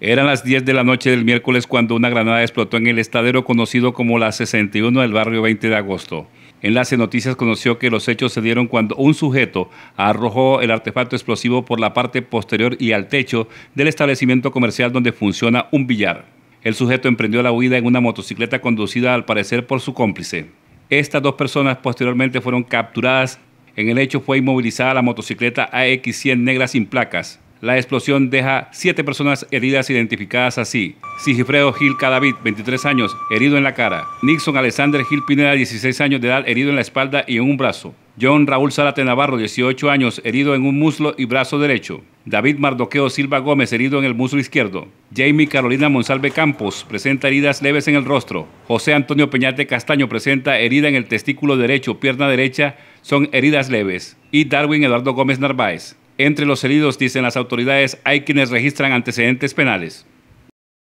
Eran las 10 de la noche del miércoles cuando una granada explotó en el estadero conocido como la 61 del barrio 20 de agosto. Enlace Noticias conoció que los hechos se dieron cuando un sujeto arrojó el artefacto explosivo por la parte posterior y al techo del establecimiento comercial donde funciona un billar. El sujeto emprendió la huida en una motocicleta conducida al parecer por su cómplice. Estas dos personas posteriormente fueron capturadas. En el hecho fue inmovilizada la motocicleta AX100 negra sin placas. La explosión deja siete personas heridas identificadas así. Sigifredo Gil Cadavid, 23 años, herido en la cara. Nixon Alexander Gil Pineda, 16 años de edad, herido en la espalda y en un brazo. John Raúl Salate Navarro, 18 años, herido en un muslo y brazo derecho. David Mardoqueo Silva Gómez, herido en el muslo izquierdo. Jamie Carolina Monsalve Campos, presenta heridas leves en el rostro. José Antonio Peñate Castaño presenta herida en el testículo derecho, pierna derecha, son heridas leves. Y Darwin Eduardo Gómez Narváez. Entre los heridos, dicen las autoridades, hay quienes registran antecedentes penales.